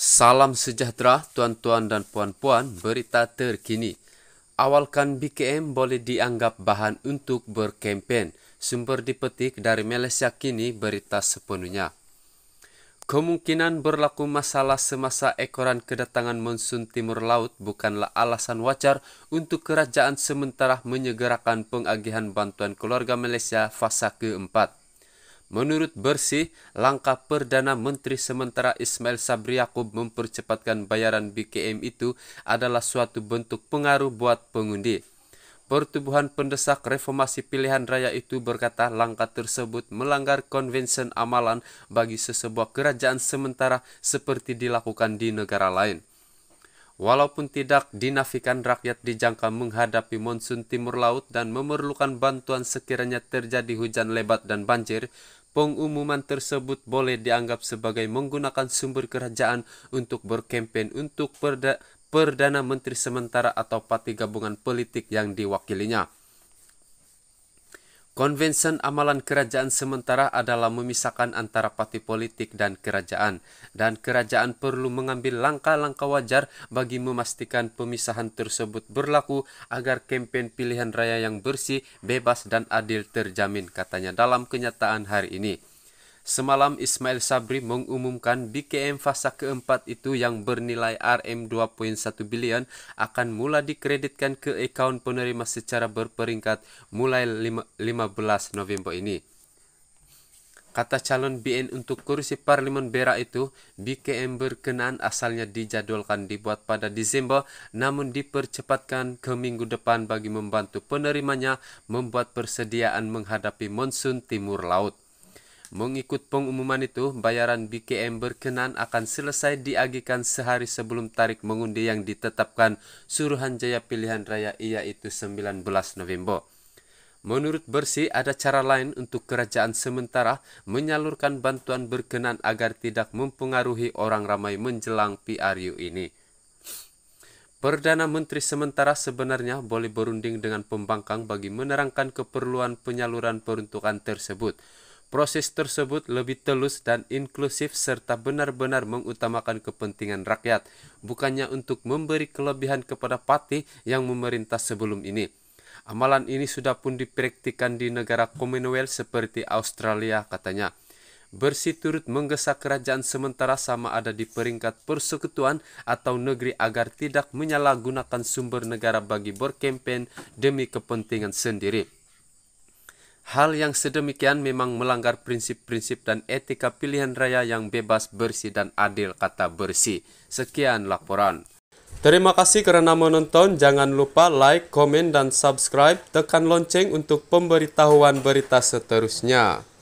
Salam sejahtera tuan-tuan dan puan-puan, berita terkini. Awalkan BKM boleh dianggap bahan untuk berkempen. Sumber dipetik dari Malaysia kini berita sepenuhnya. Kemungkinan berlaku masalah semasa ekoran kedatangan monsun timur laut bukanlah alasan wajar untuk kerajaan sementara menyegerakan pengagihan bantuan keluarga Malaysia fasa keempat. Menurut Bersih, langkah Perdana Menteri sementara Ismail Sabri Yaakob mempercepatkan bayaran BKM itu adalah suatu bentuk pengaruh buat pengundi. Pertubuhan pendesak reformasi pilihan raya itu berkata langkah tersebut melanggar konvensi amalan bagi sesebuah kerajaan sementara seperti dilakukan di negara lain. Walaupun tidak dinafikan rakyat dijangka menghadapi monsun timur laut dan memerlukan bantuan sekiranya terjadi hujan lebat dan banjir, pengumuman tersebut boleh dianggap sebagai menggunakan sumber kerajaan untuk berkempen untuk perda Perdana Menteri Sementara atau Parti Gabungan Politik yang diwakilinya. Konvensen amalan kerajaan sementara adalah memisahkan antara parti politik dan kerajaan, dan kerajaan perlu mengambil langkah-langkah wajar bagi memastikan pemisahan tersebut berlaku agar kampanye pilihan raya yang bersih, bebas, dan adil terjamin, katanya dalam kenyataan hari ini. Semalam Ismail Sabri mengumumkan BKM fasa keempat itu yang bernilai RM 2.1 bilion akan mula dikreditkan ke akaun penerima secara berperingkat mulai 15 November ini. Kata calon BN untuk kursi parlimen Berak itu, BKM berkenaan asalnya dijadwalkan dibuat pada Desember, namun dipercepatkan ke minggu depan bagi membantu penerimanya membuat persediaan menghadapi monsun timur laut. Mengikut pengumuman itu, bayaran BKM berkenan akan selesai diagihkan sehari sebelum tarik mengundi yang ditetapkan Suruhanjaya Pilihan Raya yaitu 19 November. Menurut Bersih, ada cara lain untuk kerajaan sementara menyalurkan bantuan berkenan agar tidak mempengaruhi orang ramai menjelang PRU ini. Perdana Menteri sementara sebenarnya boleh berunding dengan pembangkang bagi menerangkan keperluan penyaluran peruntukan tersebut. Proses tersebut lebih telus dan inklusif serta benar-benar mengutamakan kepentingan rakyat, bukannya untuk memberi kelebihan kepada patih yang memerintah sebelum ini. Amalan ini sudah pun dipraktikkan di negara Commonwealth seperti Australia katanya. Bersih turut menggesa kerajaan sementara sama ada di peringkat persekutuan atau negeri agar tidak menyalahgunakan sumber negara bagi berkempen demi kepentingan sendiri. Hal yang sedemikian memang melanggar prinsip-prinsip dan etika pilihan raya yang bebas, bersih, dan adil, kata bersih. Sekian laporan. Terima kasih karena menonton. Jangan lupa like, komen, dan subscribe. Tekan lonceng untuk pemberitahuan berita seterusnya.